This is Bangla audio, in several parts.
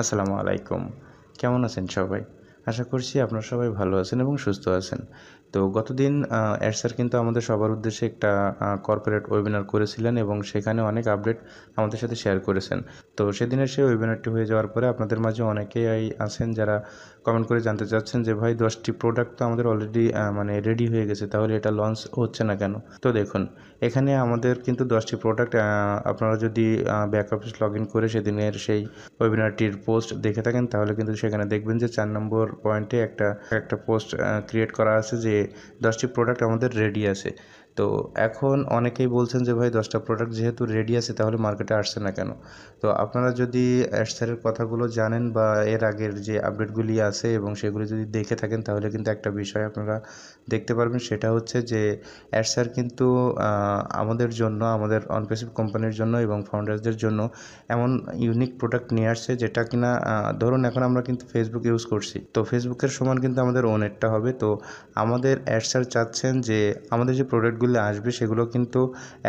আসসালামু আলাইকুম কেমন আছেন সবাই আশা করছি আপনারা সবাই ভালো আছেন এবং সুস্থ আছেন তো গতদিন অ্যাড স্যার কিন্তু আমাদের সবার উদ্দেশ্যে একটা কর্পোরেট ওয়েবিনার করেছিলেন এবং সেখানে অনেক আপডেট আমাদের সাথে শেয়ার করেছেন তো সেদিনের সেই ওয়েবিনারটি হয়ে যাওয়ার পরে আপনাদের মাঝে অনেকেই আছেন যারা কমেন্ট করে জানতে চাচ্ছেন যে ভাই দশটি প্রোডাক্ট তো আমাদের অলরেডি মানে রেডি হয়ে গেছে তাহলে এটা লঞ্চ হচ্ছে না কেন তো দেখুন এখানে আমাদের কিন্তু দশটি প্রোডাক্ট আপনারা যদি ব্যাক অফিস লগ ইন করে সেদিনের সেই ওয়েবিনারটির পোস্ট দেখে থাকেন তাহলে কিন্তু সেখানে দেখবেন যে চার নম্বর পয়েন্টে একটা একটা পোস্ট ক্রিয়েট করা আছে যে দশটি প্রোডাক্ট আমাদের রেডি আছে তো এখন অনেকেই বলছেন যে ভাই দশটা প্রোডাক্ট যেহেতু রেডি আছে তাহলে মার্কেটে আসছে না কেন তো আপনারা যদি অ্যাডসারের কথাগুলো জানেন বা এর আগের যে আপডেটগুলি আছে এবং সেগুলি যদি দেখে থাকেন তাহলে কিন্তু একটা বিষয় আপনারা দেখতে পারবেন সেটা হচ্ছে যে অ্যাডসার কিন্তু আমাদের জন্য আমাদের অনপেসিভ কোম্পানির জন্য এবং ফাউন্ডার্সদের জন্য এমন ইউনিক প্রোডাক্ট নিয়ে আসছে যেটা কিনা ধরুন এখন আমরা কিন্তু ফেসবুক ইউজ করছি তো ফেসবুকের সমান কিন্তু আমাদের ওনেরটা হবে তো আমাদের অ্যাডসার চাচ্ছেন যে আমাদের যে প্রোডাক্টগুলো প্রোডাক্টগুলি আসবে সেগুলো কিন্তু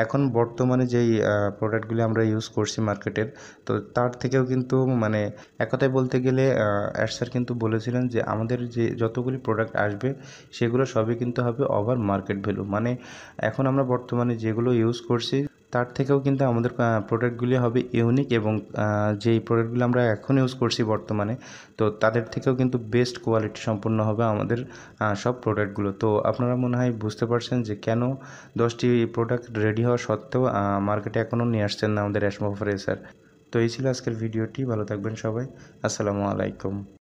এখন বর্তমানে যেই প্রোডাক্টগুলি আমরা ইউজ করছি মার্কেটের তো তার থেকেও কিন্তু মানে একথায় বলতে গেলে অ্যাড স্যার কিন্তু বলেছিলেন যে আমাদের যে যতগুলি প্রোডাক্ট আসবে সেগুলো সবই কিন্তু হবে ওভার মার্কেট ভ্যালু মানে এখন আমরা বর্তমানে যেগুলো ইউজ করছি তার থেকেও কিন্তু আমাদের প্রোডাক্টগুলি হবে ইউনিক এবং যে প্রোডাক্টগুলো আমরা এখন ইউজ করছি বর্তমানে তো তাদের থেকেও কিন্তু বেস্ট কোয়ালিটি সম্পন্ন হবে আমাদের সব প্রোডাক্টগুলো তো আপনারা মনে হয় বুঝতে পারছেন যে কেন দশটি প্রোডাক্ট রেডি হওয়া সত্ত্বেও মার্কেটে এখনও নিয়ে আসছেন না আমাদের অ্যাসমো ফ্রেসার তো এই ছিল আজকের ভিডিওটি ভালো থাকবেন সবাই আসসালামু আলাইকুম